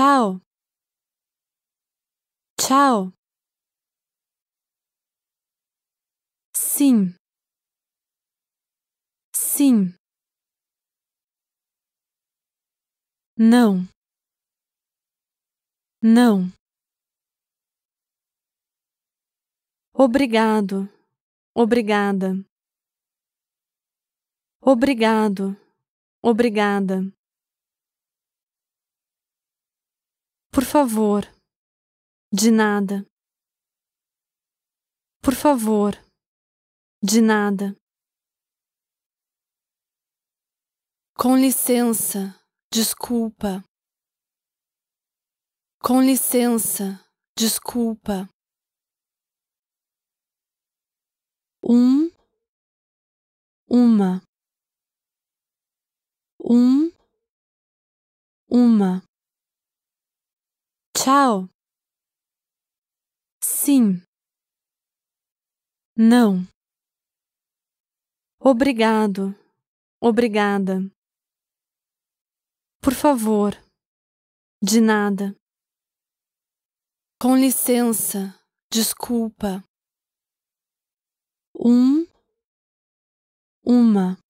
Tchau. Tchau. Sim. Sim. Não. Não. Obrigado. Obrigada. Obrigado. Obrigada. favor, de nada. Por favor, de nada. Com licença, desculpa. Com licença, desculpa. Um, uma. Um, uma. Tchau. Sim. Não. Obrigado. Obrigada. Por favor. De nada. Com licença. Desculpa. Um. Uma.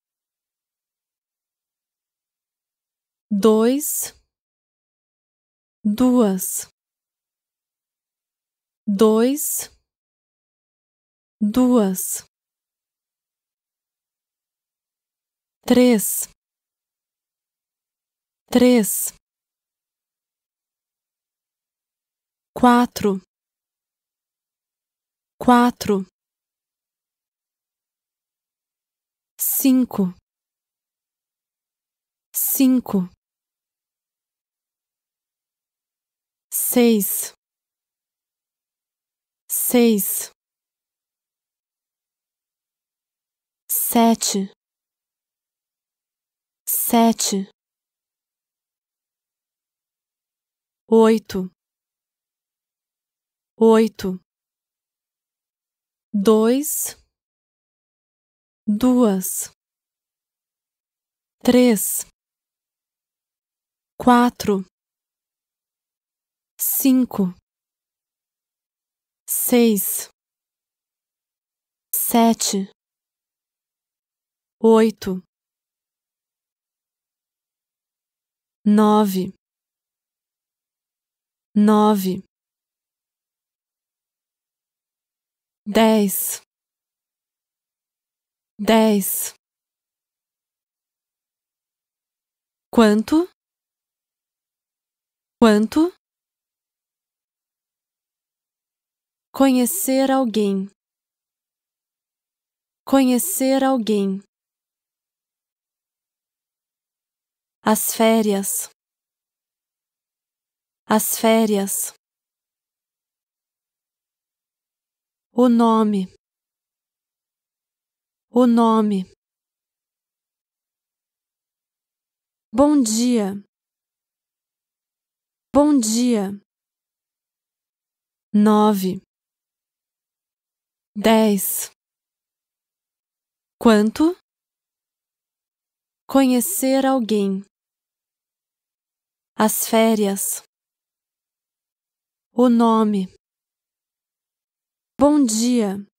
Dois duas, dois, duas, três, três, quatro, quatro, cinco, cinco. seis, seis, sete, sete, oito, oito, dois, duas, três, quatro cinco, seis, sete, oito, nove, nove, dez, dez. Quanto? Quanto? Conhecer alguém. Conhecer alguém. As férias. As férias. O nome. O nome. Bom dia. Bom dia. Nove dez. Quanto? Conhecer alguém. As férias. O nome. Bom dia.